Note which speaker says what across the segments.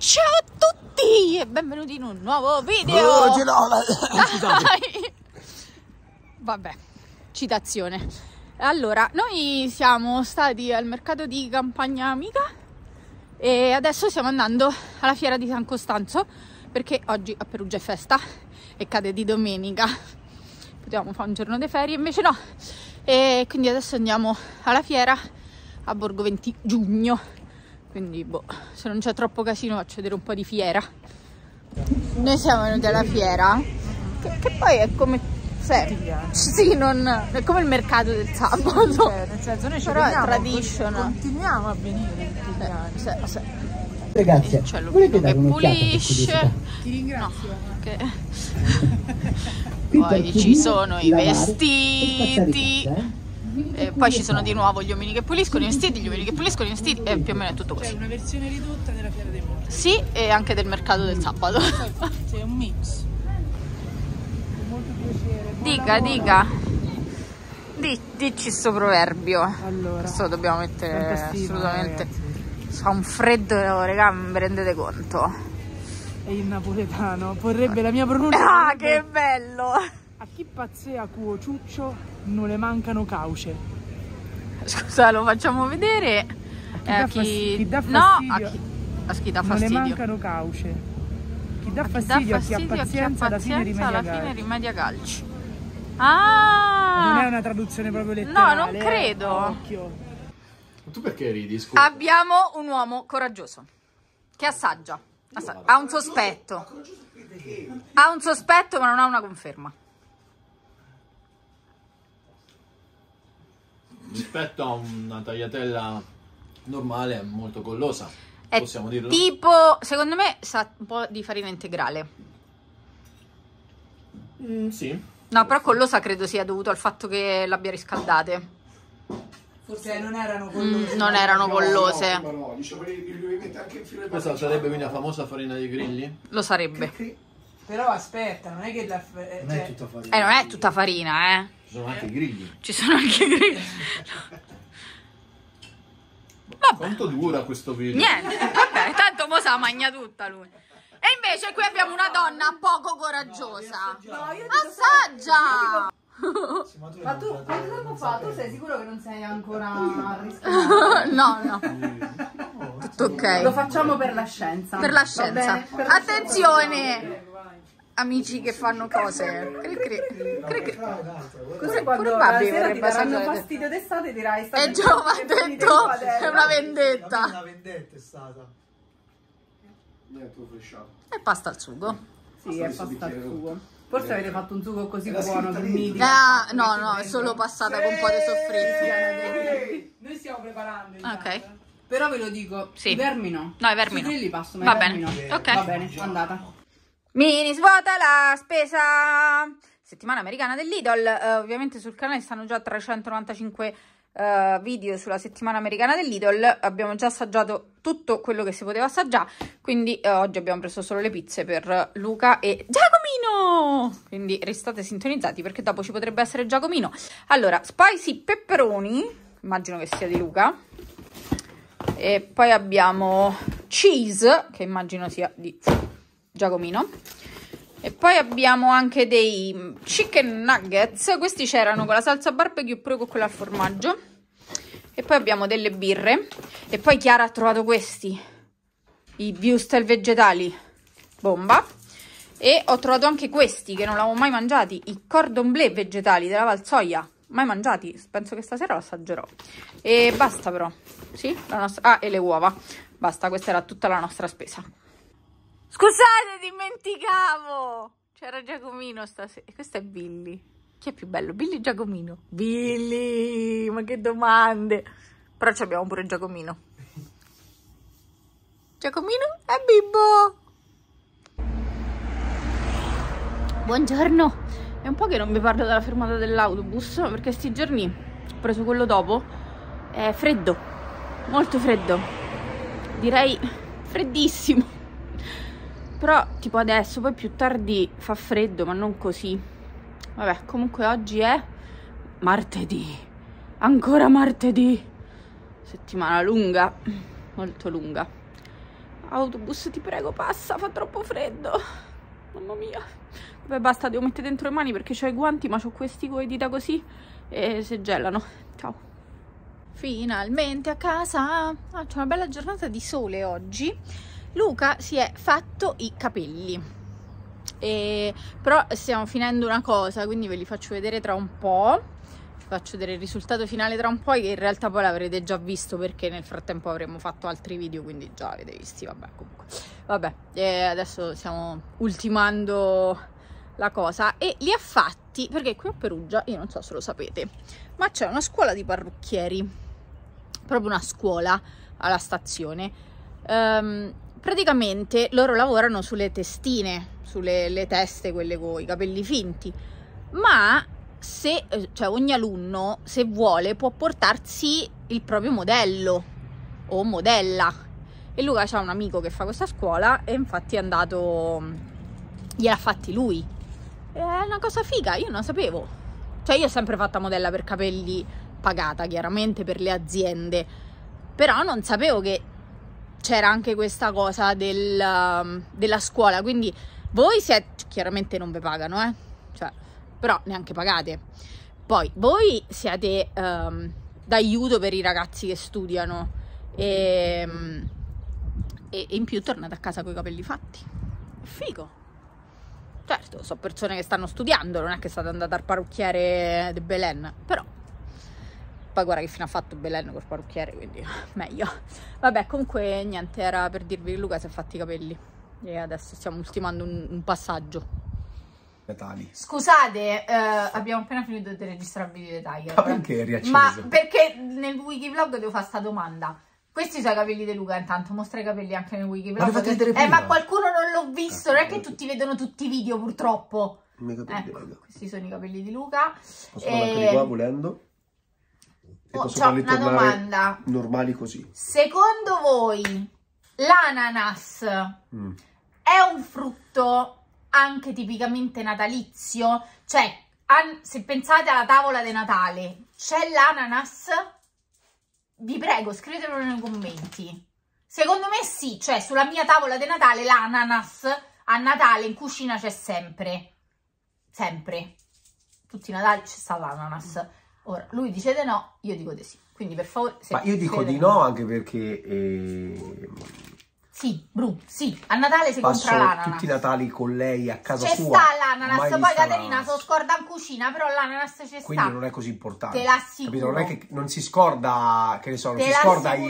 Speaker 1: Ciao a tutti e benvenuti in un nuovo video! Oggi Girola! Dai. Vabbè, citazione. Allora, noi siamo stati al mercato di Campagna Amica e adesso stiamo andando alla fiera di San Costanzo perché oggi a Perugia è festa e cade di domenica. Potevamo fare un giorno di ferie, invece no. E quindi adesso andiamo alla fiera a Borgo 20 giugno quindi boh, se non c'è troppo casino faccio vedere un po' di fiera noi siamo venuti alla fiera che, che poi è come se, cioè, sì, non, è come il mercato del sabato sì, cioè, nel senso noi ci però veniamo, è traditional continuiamo a venire tutti gli sì, sì, Ragazzi, c'è volete dare un'occhiata pulisce ti ringrazio no, che... poi ci sono i vestiti eh? eh, poi ci sono di nuovo gli uomini che puliscono i vestiti, gli uomini che puliscono i vestiti e più o meno è tutto così. C'è una versione ridotta della Fiera dei morti. Sì, e anche del mercato del sabato. Esatto, c'è un mix. Molto piacere. Dica, dica. Di, dici sto proverbio. Allora. Questo lo dobbiamo mettere assolutamente. Ragazzi. Fa un freddo, raga, non vi rendete conto. E il napoletano vorrebbe la mia pronuncia. Ah, che bello! A chi pazzea ciuccio non le mancano cauce. Scusa, lo facciamo vedere. A chi dà fastidio, a chi dà fastidio. Non le mancano cauce. Chi dà fastidio, a chi ha pazienza, alla fine rimedia, fine rimedia calci. Ah! Non è una traduzione proprio letterale. No, non eh, credo. Occhio. Ma tu perché ridi? Scusa. Abbiamo un uomo coraggioso che assaggia. assaggia. Ha un sospetto. Ha un sospetto ma non ha una conferma. rispetto a una tagliatella normale è molto collosa. È possiamo dirlo. Tipo, secondo me sa un po' di farina integrale. Mm, sì. No, però collosa credo sia dovuto al fatto che l'abbia riscaldate. Forse non erano collose. Mm, non erano no, collose. No, no, dicevo, anche il filo Questa sarebbe quindi la famosa farina dei grilli? Lo sarebbe. Però aspetta, non è che la. Eh, non cioè... è tutta farina. Eh, non è tutta farina, eh. Ci sono anche i grigli. Ci sono anche i grigli. Vabbè. Quanto dura questo video? Niente, vabbè, tanto mo sa magna tutta lui. E invece qui abbiamo una donna poco coraggiosa. No, Assaggia! No, sì, ma tu, ma tu quanto tempo fa? Tu sei sicuro che non sei ancora No, no. Tutto ok. Lo facciamo per la scienza. Per la scienza. Attenzione! amici che fanno cose. Cri, cri, cri, cri. Cos'è quando la sera ti daranno fastidio d'estate dirai sta È eh, già ha detto, è una vendetta. È una vendetta è stata. E pasta al sugo. Sì, è pasta al sugo. Forse eh. avete fatto un sugo così buono ah, No, no, è solo passata con un po' di soffritto. Noi stiamo preparando. Ok. Però ve lo dico, sì. i vermi no. No, i vermi no. Sui grilli passo, ma Va bene. Ok. Va bene, andata. Mini svuota la spesa! Settimana americana dell'Idol, uh, ovviamente sul canale stanno già 395 uh, eh, video sulla settimana americana dell'Idol, abbiamo già assaggiato tutto quello che si poteva assaggiare, quindi uh, oggi abbiamo preso solo le pizze per Luca e Giacomino! Quindi restate sintonizzati perché dopo ci potrebbe essere Giacomino. Allora, spicy pepperoni, immagino che sia di Luca, e poi abbiamo cheese, che immagino sia di Giacomino. E poi abbiamo anche dei chicken nuggets, questi c'erano con la salsa barbecue oppure con quella al formaggio. E poi abbiamo delle birre. E poi Chiara ha trovato questi, i Bustel vegetali, bomba. E ho trovato anche questi che non l'avevo mai mangiati, i cordon bleu vegetali della Valsoia. Mai mangiati, penso che stasera lo assaggerò. E basta però, sì? Nostra... Ah, e le uova. Basta, questa era tutta la nostra spesa. Scusate, dimenticavo! C'era Giacomino stasera. questo è Billy. Chi è più bello? Billy o Giacomino? Billy! Ma che domande! Però ci abbiamo pure Giacomino. Giacomino è bimbo! Buongiorno! È un po' che non vi parlo della fermata dell'autobus, perché sti giorni ho preso quello dopo. È freddo, molto freddo. Direi freddissimo però tipo adesso poi più tardi fa freddo ma non così vabbè comunque oggi è martedì ancora martedì settimana lunga molto lunga autobus ti prego passa fa troppo freddo mamma mia vabbè basta devo mettere dentro le mani perché ho i guanti ma ho questi con le dita così e si gelano ciao finalmente a casa ah, c'è una bella giornata di sole oggi Luca si è fatto i capelli. E, però stiamo finendo una cosa, quindi ve li faccio vedere tra un po'. Vi faccio vedere il risultato finale tra un po', che in realtà poi l'avrete già visto perché nel frattempo avremmo fatto altri video, quindi già avete visti, vabbè, comunque. Vabbè, e adesso stiamo ultimando la cosa e li ha fatti perché qui a Perugia io non so se lo sapete ma c'è una scuola di parrucchieri proprio una scuola alla stazione um, praticamente loro lavorano sulle testine, sulle teste, quelle con i capelli finti, ma se, eh, cioè ogni alunno, se vuole, può portarsi il proprio modello o modella. E Luca ha un amico che fa questa scuola e infatti è andato, gliel'ha fatti lui. È una cosa figa, io non sapevo. Cioè io ho sempre fatto modella per capelli pagata chiaramente per le aziende, però non sapevo che c'era anche questa cosa del, um, della scuola, quindi voi siete, chiaramente non vi pagano, eh? cioè, però neanche pagate. Poi voi siete um, d'aiuto per i ragazzi che studiano e, e, in più tornate a casa con i capelli fatti. Figo. Certo, sono persone che stanno studiando, non è che state andate al parrucchiere di Belen, però poi guarda che fine ha fatto Belen col parrucchiere, quindi meglio. Vabbè, comunque niente, era per dirvi che Luca si è fatti i capelli e adesso stiamo ultimando un, un passaggio. Tali. Scusate, eh, abbiamo appena finito di registrare il video dei Tiger. Ma perché riacceso? Ma perché nel wikivlog devo fare questa domanda. Questi sono i capelli di Luca, intanto mostra i capelli anche nel wikivlog. Ma, perché... eh, ma qualcuno non l'ho visto, ah, non è ah, che tutti vedono tutti i video purtroppo. Ecco, questi sono i capelli di Luca. Posso e... Eh, qua volendo e posso farli una domanda. normali così. Secondo voi l'ananas mm. è un frutto anche tipicamente natalizio? Cioè, se pensate alla tavola di Natale, c'è l'ananas? Vi prego, scrivetelo nei commenti. Secondo me sì, cioè sulla mia tavola di Natale l'ananas a Natale in cucina c'è sempre. Sempre. Tutti i Natali c'è sta l'ananas. Mm Ora, lui dice di no, io dico di sì. Quindi per favore... Ma io dico di no anche perché... Eh... Sì, Bru, sì, a Natale si Passo compra l'ananas. tutti i Natali con lei a casa c'è sua. C'è sta l'ananas, poi Caterina si scorda in cucina, però l'ananas c'è sta. Quindi non è così importante. Te l'assicuro. Non è che non si scorda, che ne so, non si scorda i,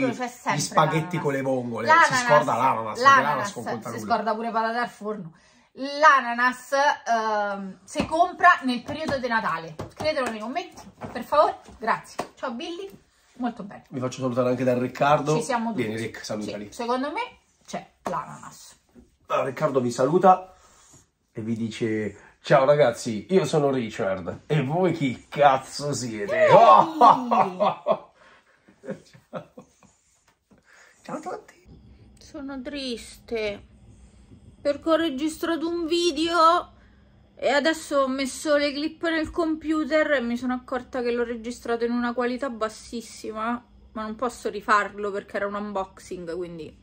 Speaker 1: gli spaghetti con le vongole, si scorda l'ananas, l'ananas Si scorda pure patate al forno l'ananas ehm, si compra nel periodo di Natale. Scrivetelo nei commenti, per favore. Grazie. Ciao Billy, molto bene. Vi faccio salutare anche da Riccardo. Ci siamo tutti. Vieni Rick, salutali. Sì, secondo me c'è l'ananas. Allora, Riccardo vi saluta e vi dice... Ciao ragazzi, io sono Richard e voi chi cazzo siete? Hey! oh, Ciao. Ciao a tutti. Sono triste perché ho registrato un video e adesso ho messo le clip nel computer e mi sono accorta che l'ho registrato in una qualità bassissima, ma non posso rifarlo perché era un unboxing, quindi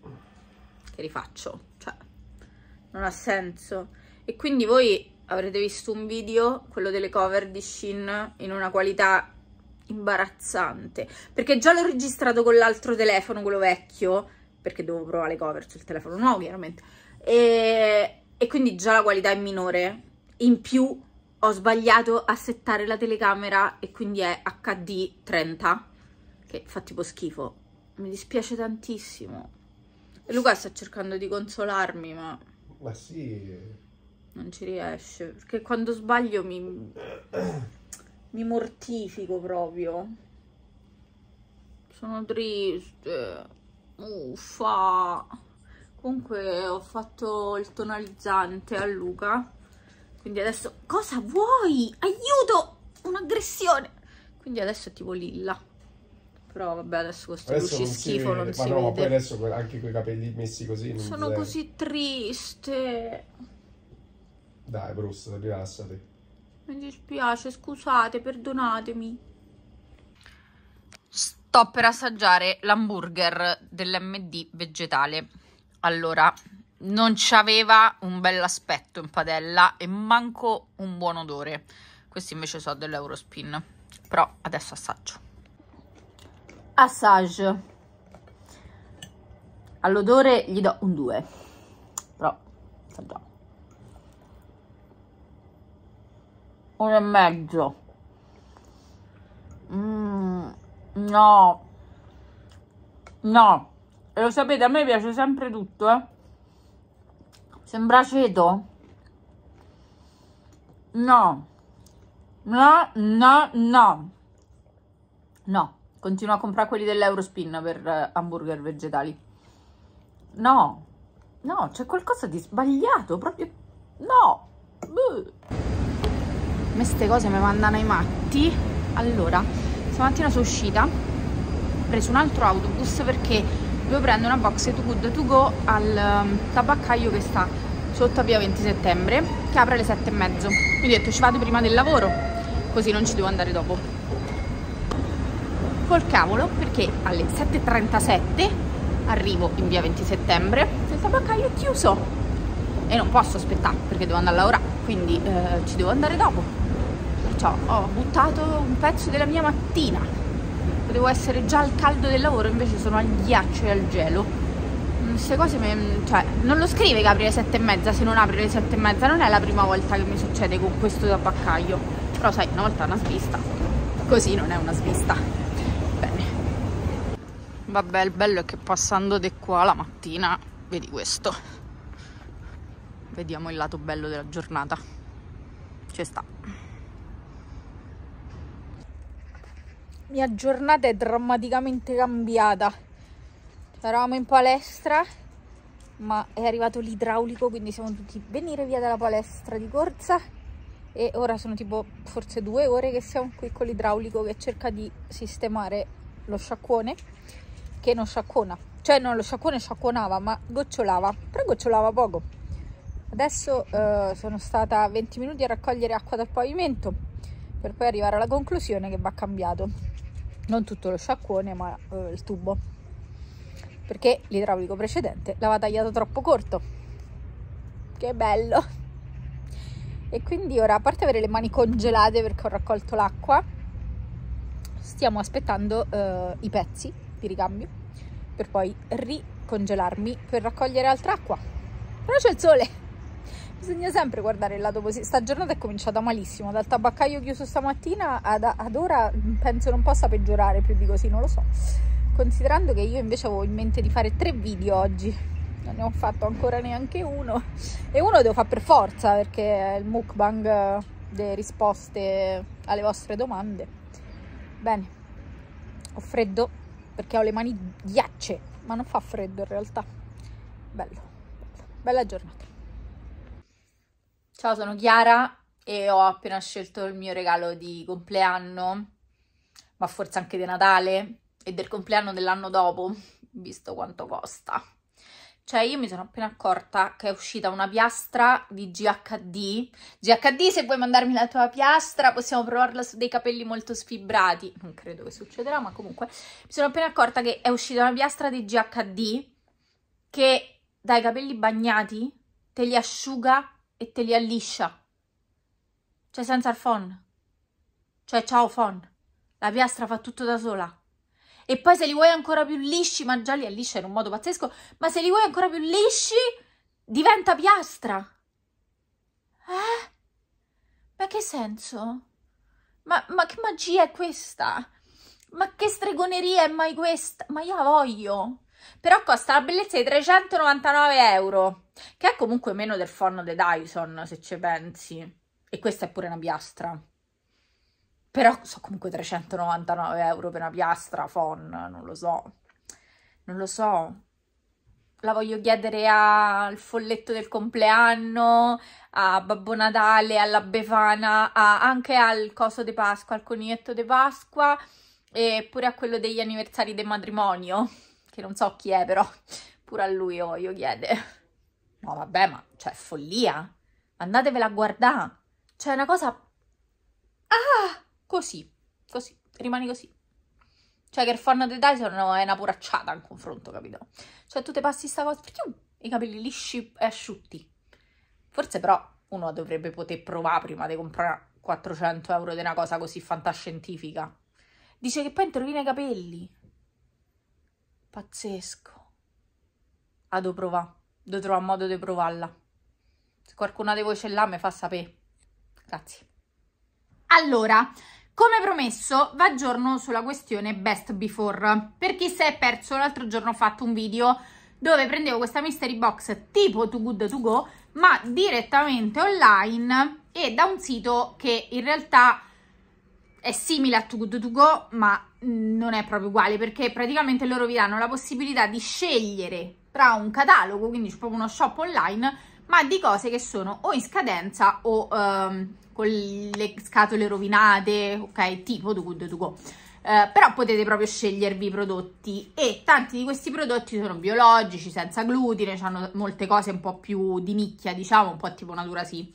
Speaker 1: che rifaccio? Cioè, non ha senso. E quindi voi avrete visto un video, quello delle cover di Shin, in una qualità imbarazzante, perché già l'ho registrato con l'altro telefono, quello vecchio, perché devo provare le cover sul telefono nuovo, chiaramente e, e quindi già la qualità è minore. In più ho sbagliato a settare la telecamera e quindi è HD 30, che fa tipo schifo. Mi dispiace tantissimo. E Luca sta cercando di consolarmi, ma... Ma sì... Non ci riesce, perché quando sbaglio mi... mi mortifico proprio. Sono triste. Uffa comunque ho fatto il tonalizzante a Luca quindi adesso cosa vuoi? aiuto! un'aggressione quindi adesso è tipo lilla però vabbè adesso questo adesso luci schifo si non ma si no, vede. poi adesso anche con capelli messi così sono sei. così triste dai Bruce rilassati mi dispiace scusate perdonatemi sto per assaggiare l'hamburger dell'MD vegetale allora non c'aveva un bel aspetto in padella e manco un buon odore questi invece sono dell'Eurospin però adesso assaggio Assaggio. all'odore gli do un 2 però assaggiamo un e mezzo mm, no no e lo sapete, a me piace sempre tutto, eh. Sembra aceto. No. No, no, no. No. Continuo a comprare quelli dell'Eurospin per eh, hamburger vegetali. No. No, c'è qualcosa di sbagliato, proprio... No. Buh. Queste cose mi mandano ai matti. Allora, stamattina sono uscita. Ho preso un altro autobus perché dovevo prendere una box to good to go al um, tabaccaio che sta sotto a via 20 settembre che apre alle 7 e mezzo quindi ho detto ci vado prima del lavoro così non ci devo andare dopo col cavolo perché alle 7.37 arrivo in via 20 settembre il tabaccaio è chiuso e non posso aspettare perché devo andare a lavorare quindi eh, ci devo andare dopo perciò ho buttato un pezzo della mia mattina devo essere già al caldo del lavoro, invece sono al ghiaccio e al gelo. Queste mm, cose, mi, cioè, non lo scrive che apri le sette e mezza, se non apri le sette e mezza, non è la prima volta che mi succede con questo tabaccaio. Però sai, una volta è una svista, così non è una svista. Bene. Vabbè, il bello è che passando di qua la mattina, vedi questo. Vediamo il lato bello della giornata. Ci sta. mia giornata è drammaticamente cambiata. Eravamo in palestra, ma è arrivato l'idraulico, quindi siamo tutti venire via dalla palestra di corsa. E ora sono tipo forse due ore che siamo qui con l'idraulico che cerca di sistemare lo sciacquone, che non sciacquona. Cioè non lo sciacquone sciacquonava, ma gocciolava, però gocciolava poco. Adesso eh, sono stata 20 minuti a raccogliere acqua dal pavimento per poi arrivare alla conclusione che va cambiato non tutto lo sciacquone ma eh, il tubo perché l'idraulico precedente l'aveva tagliato troppo corto che bello e quindi ora a parte avere le mani congelate perché ho raccolto l'acqua stiamo aspettando eh, i pezzi di ricambio per poi ricongelarmi per raccogliere altra acqua però c'è il sole Bisogna sempre guardare il lato positivo. Sta giornata è cominciata malissimo, dal tabaccaio chiuso stamattina ad, ad ora mm, penso non possa peggiorare più di così, non lo so. Considerando che io invece avevo in mente di fare tre video oggi, non ne ho fatto ancora neanche uno e uno devo fare per forza perché è il mukbang delle eh, risposte alle vostre domande bene ho freddo perché ho le mani ghiacce ma non fa freddo in realtà bello, bello. bella giornata Ciao, sono Chiara e ho appena scelto il mio regalo di compleanno, ma forse anche di Natale e del compleanno dell'anno dopo, visto quanto costa. Cioè io mi sono appena accorta che è uscita una piastra di GHD. GHD se vuoi mandarmi la tua piastra possiamo provarla su dei capelli molto sfibrati. Non credo che succederà ma comunque. Mi sono appena accorta che è uscita una piastra di GHD che dai capelli bagnati te li asciuga e te li alliscia. Cioè senza il phon. Cioè ciao phon. La piastra fa tutto da sola. E poi se li vuoi ancora più lisci, ma già li alliscia in un modo pazzesco, ma se li vuoi ancora più lisci, diventa piastra. Eh? Ma che senso? Ma, ma che magia è questa? Ma che stregoneria è mai questa? Ma io la voglio. Però costa la bellezza di 399 euro che è comunque meno del forno di Dyson se ci pensi e questa è pure una piastra però so comunque 399 euro per una piastra fon non lo so non lo so la voglio chiedere al folletto del compleanno, a Babbo Natale, alla Befana, a, anche al coso di Pasqua, al coniglietto di Pasqua e pure a quello degli anniversari del matrimonio, che non so chi è però, pure a lui voglio chiedere. No, vabbè, ma cioè follia. Andatevela a guardare. Cioè, è una cosa. Ah! Così, così, rimani così. Cioè, che il forno di Dyson è una puracciata in confronto, capito? Cioè, tu te passi sta cosa, i capelli lisci e asciutti. Forse, però, uno dovrebbe poter provare prima di comprare 400 euro di una cosa così fantascientifica. Dice che poi rovina i capelli. Pazzesco. Ado provare devo trovare modo di provarla. Se qualcuna di voi ce l'ha, mi fa sapere. Grazie. Allora, come promesso, vi aggiorno sulla questione best before. Per chi si è perso, l'altro giorno ho fatto un video dove prendevo questa mystery box tipo Too Good To Go, ma direttamente online e da un sito che in realtà è simile a Too Good To Go, ma non è proprio uguale, perché praticamente loro vi danno la possibilità di scegliere tra un catalogo, quindi c'è proprio uno shop online, ma di cose che sono o in scadenza o ehm, con le scatole rovinate, ok, tipo Do Good To Go. Eh, però potete proprio scegliervi i prodotti e tanti di questi prodotti sono biologici, senza glutine, hanno molte cose un po' più di nicchia, diciamo, un po' tipo natura sì.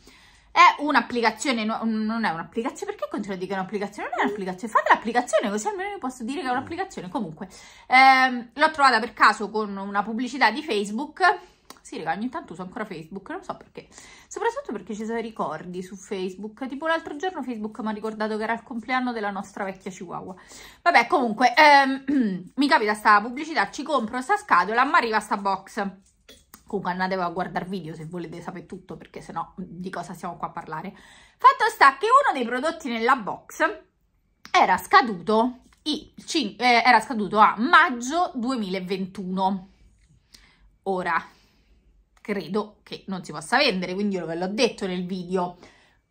Speaker 1: È un'applicazione, non è un'applicazione, perché continuo a dire che è un'applicazione? Non è un'applicazione, fate l'applicazione così almeno io posso dire che è mm. un'applicazione. Comunque, ehm, l'ho trovata per caso con una pubblicità di Facebook. Sì, raga, ogni tanto uso ancora Facebook, non so perché. Soprattutto perché ci sono i ricordi su Facebook. Tipo l'altro giorno Facebook mi ha ricordato che era il compleanno della nostra vecchia chihuahua. Vabbè, comunque, ehm, mi capita sta pubblicità, ci compro sta scatola, ma arriva sta box Comunque andate a guardare video se volete sapere tutto, perché sennò di cosa stiamo qua a parlare. Fatto sta che uno dei prodotti nella box era scaduto, i, eh, era scaduto a maggio 2021. Ora, credo che non si possa vendere, quindi io ve l'ho detto nel video.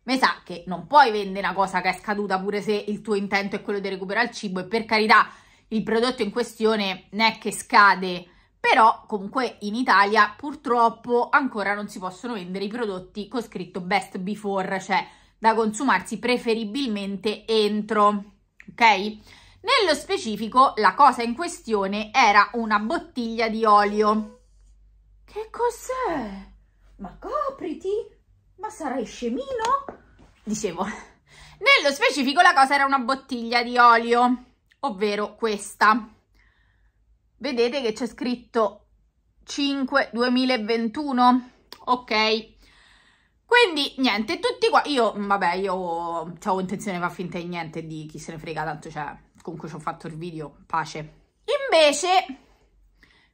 Speaker 1: Mi sa che non puoi vendere una cosa che è scaduta pure se il tuo intento è quello di recuperare il cibo e per carità il prodotto in questione non è che scade però comunque in Italia purtroppo ancora non si possono vendere i prodotti con scritto best before, cioè da consumarsi preferibilmente entro, ok? Nello specifico la cosa in questione era una bottiglia di olio. Che cos'è? Ma copriti? Ma sarai scemino? Dicevo, nello specifico la cosa era una bottiglia di olio, ovvero questa vedete che c'è scritto 5 2021 ok quindi niente tutti qua io mm, vabbè io ho intenzione di far finta di niente di chi se ne frega tanto cioè comunque ci ho fatto il video pace invece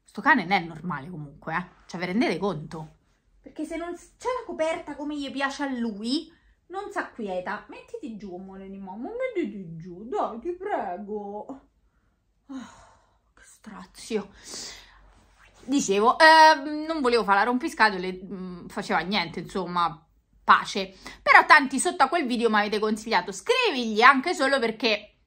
Speaker 1: sto cane non è normale comunque eh? cioè vi rendete conto perché se non c'è la coperta come gli piace a lui non si acquieta mettiti giù amore di mamma mettiti giù dai ti prego oh strazio. Dicevo, eh, non volevo fare la rompiscatole, mh, mm, faceva niente, insomma, pace. Però tanti sotto a quel video mi avete consigliato, scrivigli anche solo perché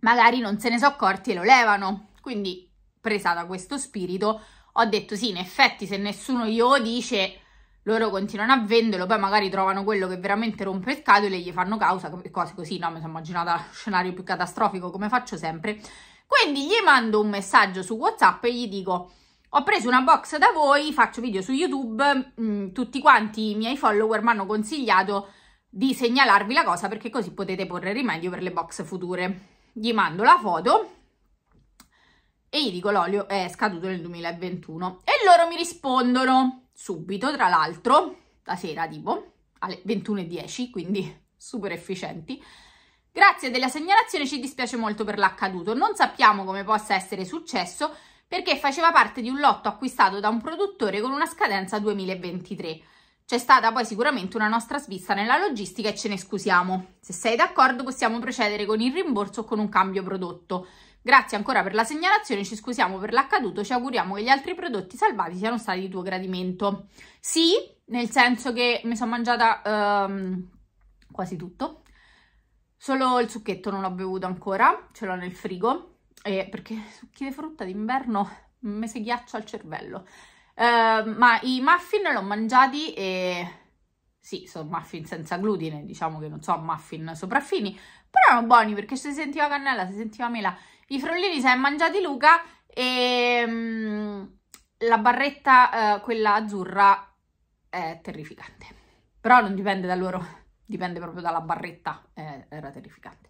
Speaker 1: magari non se ne sono accorti e lo levano. Quindi, presa da questo spirito, ho detto sì, in effetti se nessuno glielo dice, loro continuano a venderlo, poi magari trovano quello che veramente rompe scatole e gli fanno causa, cose così, no? Mi sono immaginata scenario più catastrofico come faccio sempre. Quindi gli mando un messaggio su WhatsApp e gli dico ho preso una box da voi, faccio video su YouTube, mh, mm, tutti quanti i miei follower mi hanno consigliato di segnalarvi la cosa perché così potete porre rimedio per le box future. Gli mando la foto e gli dico l'olio è scaduto nel 2021 e loro mi rispondono subito, tra l'altro, la sera tipo alle 21.10, quindi super efficienti Grazie della segnalazione, ci dispiace molto per l'accaduto. Non sappiamo come possa essere successo perché faceva parte di un lotto acquistato da un produttore con una scadenza 2023. C'è stata poi sicuramente una nostra svista nella logistica e ce ne scusiamo. Se sei d'accordo possiamo procedere con il rimborso o con un cambio prodotto. Grazie ancora per la segnalazione, ci scusiamo per l'accaduto, ci auguriamo che gli altri prodotti salvati siano stati di tuo gradimento. Sì, nel senso che mi sono mangiata ehm, quasi tutto Solo il succhetto non l'ho bevuto ancora, ce l'ho nel frigo, eh, perché succhi di frutta d'inverno mi si ghiaccia al cervello. Eh, ma i muffin l'ho mangiati e... Sì, sono muffin senza glutine, diciamo che non so, muffin sopraffini, però erano buoni perché si sentiva cannella, si sentiva mela. I frollini si è mangiati Luca e mh, mm, la barretta, eh, quella azzurra, è terrificante. Però non dipende da loro dipende proprio dalla barretta, eh, era terrificante.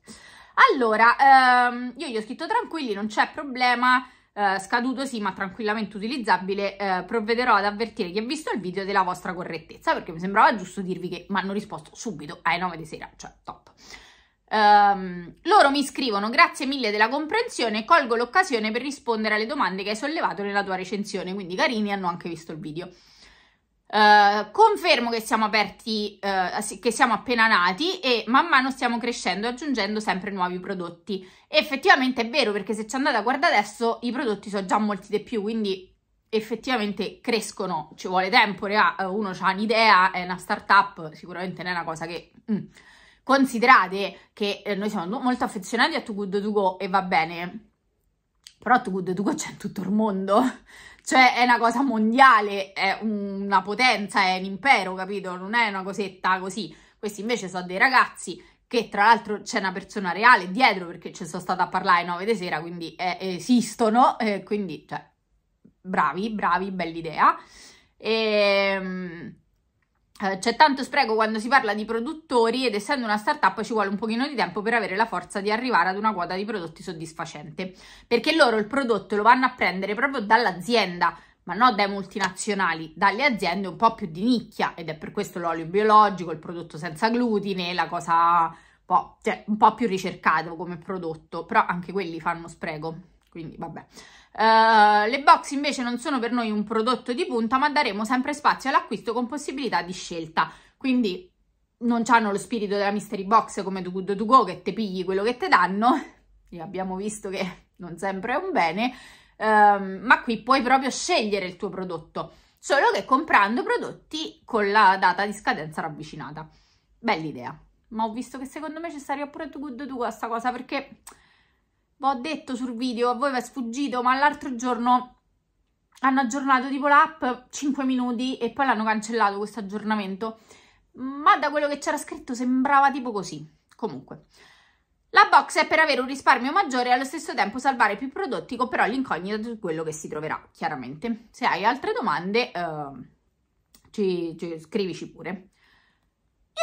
Speaker 1: Allora, ehm, io gli ho scritto tranquilli, non c'è problema, eh, scaduto sì, ma tranquillamente utilizzabile, eh, provvederò ad avvertire chi ha visto il video della vostra correttezza, perché mi sembrava giusto dirvi che mi hanno risposto subito alle 9 di sera, cioè top. Um, loro mi scrivono grazie mille della comprensione colgo l'occasione per rispondere alle domande che hai sollevato nella tua recensione quindi carini hanno anche visto il video eh, confermo che siamo aperti, uh, che siamo appena nati e man mano stiamo crescendo aggiungendo sempre nuovi prodotti. effettivamente è vero perché se ci andate a guardare adesso i prodotti sono già molti di più, quindi effettivamente crescono, ci vuole tempo, eh, uno ha un'idea, è una startup, sicuramente non è una cosa che... Mm. Considerate che noi siamo molto affezionati a Too Good To Go e va bene, però Too Good To Go c'è in tutto il mondo, cioè è una cosa mondiale, è una potenza, è un impero, capito? Non è una cosetta così. Questi invece sono dei ragazzi che tra l'altro c'è una persona reale dietro perché ci sono stata a parlare 9 di sera, quindi eh, esistono, eh, quindi cioè, bravi, bravi, bell'idea. Ehm... Eh, c'è tanto spreco quando si parla di produttori ed essendo una startup ci vuole un pochino di tempo per avere la forza di arrivare ad una quota di prodotti soddisfacente, perché loro il prodotto lo vanno a prendere proprio dall'azienda, ma non dai multinazionali, dalle aziende un po' più di nicchia ed è per questo l'olio biologico, il prodotto senza glutine, la cosa un po', cioè, un po più ricercata come prodotto, però anche quelli fanno spreco, quindi vabbè. Uh, le box invece non sono per noi un prodotto di punta, ma daremo sempre spazio all'acquisto con possibilità di scelta. Quindi non hanno lo spirito della mystery box come Do Good To Go che te pigli quello che te danno, e abbiamo visto che non sempre è un bene, uh, ma qui puoi proprio scegliere il tuo prodotto, solo che comprando prodotti con la data di scadenza ravvicinata. Bella idea, ma ho visto che secondo me ci sarebbe pure Do Good To Go a sta cosa perché ho detto sul video, a voi vi è sfuggito, ma l'altro giorno hanno aggiornato tipo l'app 5 minuti e poi l'hanno cancellato questo aggiornamento. Ma da quello che c'era scritto sembrava tipo così. Comunque. La box è per avere un risparmio maggiore e allo stesso tempo salvare più prodotti con però l'incognita di quello che si troverà, chiaramente. Se hai altre domande, eh, ci, ci, scrivici pure.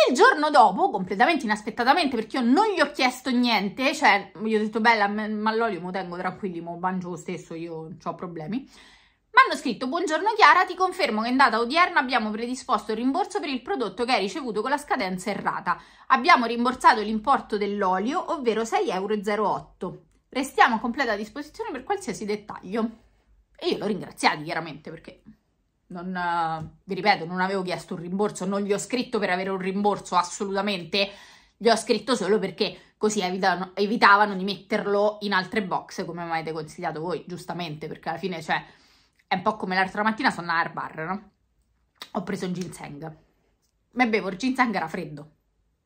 Speaker 1: Il giorno dopo, completamente inaspettatamente, perché io non gli ho chiesto niente, cioè gli ho detto bella, ma l'olio me lo tengo tranquilli, mo mangio lo stesso, io non ho problemi. Mi hanno scritto buongiorno Chiara, ti confermo che in data odierna abbiamo predisposto il rimborso per il prodotto che hai ricevuto con la scadenza errata. Abbiamo rimborsato l'importo dell'olio, ovvero 6,08 euro. Restiamo a completa disposizione per qualsiasi dettaglio. E io l'ho ringraziato chiaramente perché non, eh, vi ripeto, non avevo chiesto un rimborso, non gli ho scritto per avere un rimborso assolutamente, gli ho scritto solo perché così evitavano, evitavano di metterlo in altre box come mi avete consigliato voi, giustamente, perché alla fine cioè, è un po' come l'altra mattina sono andata al bar, no? Ho preso un ginseng, ma bevo il ginseng era freddo,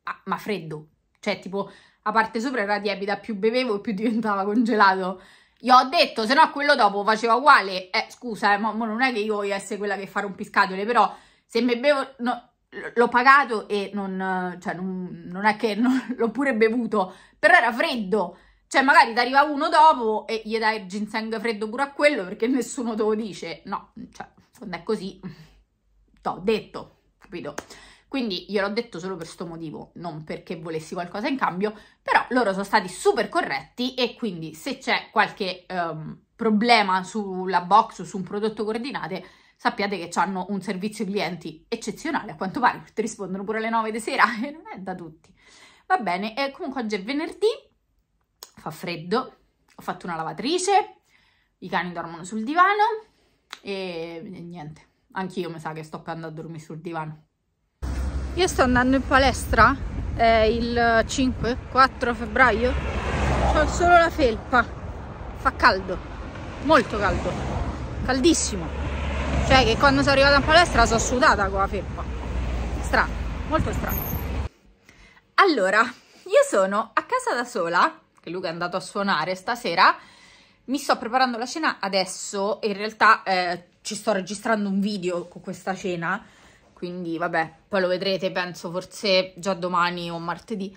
Speaker 1: ma, ah, ma freddo, cioè tipo a parte sopra era tiepida, più bevevo più diventava congelato, gli ho detto, se no quello dopo faceva uguale. Eh, scusa, eh, mo, mo non è che io voglio essere quella che fa rompiscatole, però se mi bevo... No, l'ho pagato e non, cioè, non, non è che l'ho pure bevuto, però era freddo. Cioè, magari ti arriva uno dopo e gli dai il ginseng freddo pure a quello perché nessuno te lo dice. No, cioè, quando è così, t'ho detto, capito? Quindi gliel'ho detto solo per questo motivo, non perché volessi qualcosa in cambio, però loro sono stati super corretti e quindi se c'è qualche um, problema sulla box o su un prodotto coordinate, sappiate che hanno un servizio clienti eccezionale, a quanto pare ti rispondono pure alle 9 di sera e non è da tutti. Va bene, e comunque oggi è venerdì, fa freddo, ho fatto una lavatrice, i cani dormono sul divano e, e niente, anch'io mi sa che sto andando a dormire sul divano. Io sto andando in palestra eh, il 5-4 febbraio. Ho solo la felpa. Fa caldo, molto caldo, caldissimo. Cioè che quando sono arrivata in palestra sono sudata con la felpa. Strano, molto strano. Allora, io sono a casa da sola, che Luca è andato a suonare stasera. Mi sto preparando la cena adesso, in realtà eh, ci sto registrando un video con questa cena quindi vabbè, poi lo vedrete penso forse già domani o martedì.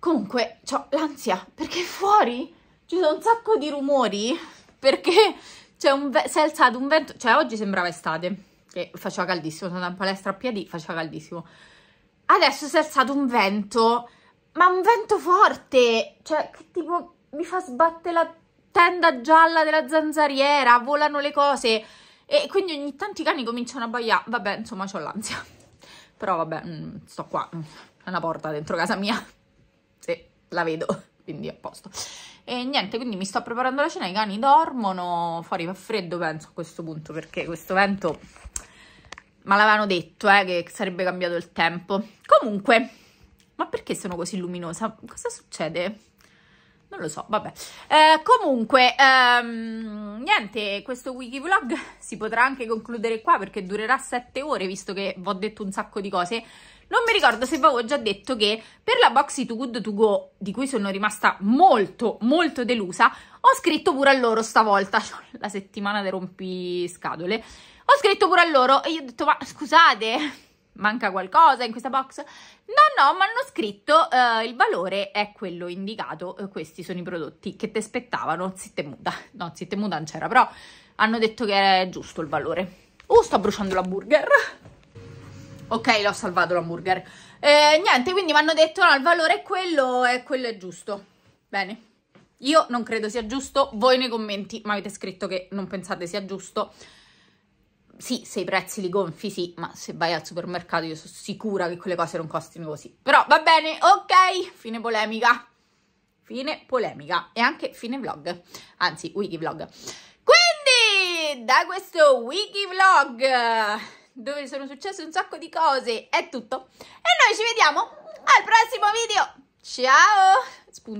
Speaker 1: Comunque, ho l'ansia, perché fuori ci sono un sacco di rumori, perché c'è un si è alzato un vento, cioè oggi sembrava estate, che faceva caldissimo, sono andata in palestra a piedi, faceva caldissimo. Adesso si è alzato un vento, ma un vento forte, cioè che tipo mi fa sbattere la tenda gialla della zanzariera, volano le cose... E quindi ogni tanto i cani cominciano a baia. Vabbè, insomma, ho l'ansia. Però vabbè, mm, sto qua. Mm, è una porta dentro casa mia. Sì, la vedo, quindi a posto. E niente, quindi mi sto preparando la cena, i cani dormono, fuori fa freddo penso a questo punto, perché questo vento... Ma l'avevano detto, eh, che sarebbe cambiato il tempo. Comunque, ma perché sono così luminosa? Cosa succede? Non lo so, vabbè. Eh, comunque, ehm, niente, questo Wikivlog si potrà anche concludere qua perché durerà sette ore, visto che vi ho detto un sacco di cose. Non mi ricordo se vi avevo già detto che per la Boxy To Good To Go, di cui sono rimasta molto, molto delusa, ho scritto pure a loro stavolta, cioè, la settimana dei rompiscatole, ho scritto pure a loro e gli ho detto, ma scusate manca qualcosa in questa box? No, no, mi hanno scritto uh, il valore è quello indicato, uh, questi sono i prodotti che ti aspettavano, zitta e muda. No, zitta e muda non c'era, però hanno detto che è giusto il valore. Uh, sto bruciando l'hamburger. Ok, l'ho salvato l'hamburger. Eh, niente, quindi mi hanno detto no, il valore è quello e quello è giusto. Bene. Io non credo sia giusto, voi nei commenti mi avete scritto che non pensate sia giusto sì, se i prezzi li gonfi, sì, ma se vai al supermercato io sono sicura che quelle cose non costino così. Però va bene, ok, fine polemica. Fine polemica e anche fine vlog, anzi wiki vlog. Quindi, da questo wiki vlog dove sono successe un sacco di cose è tutto. E noi ci vediamo al prossimo video. Ciao! Spunto.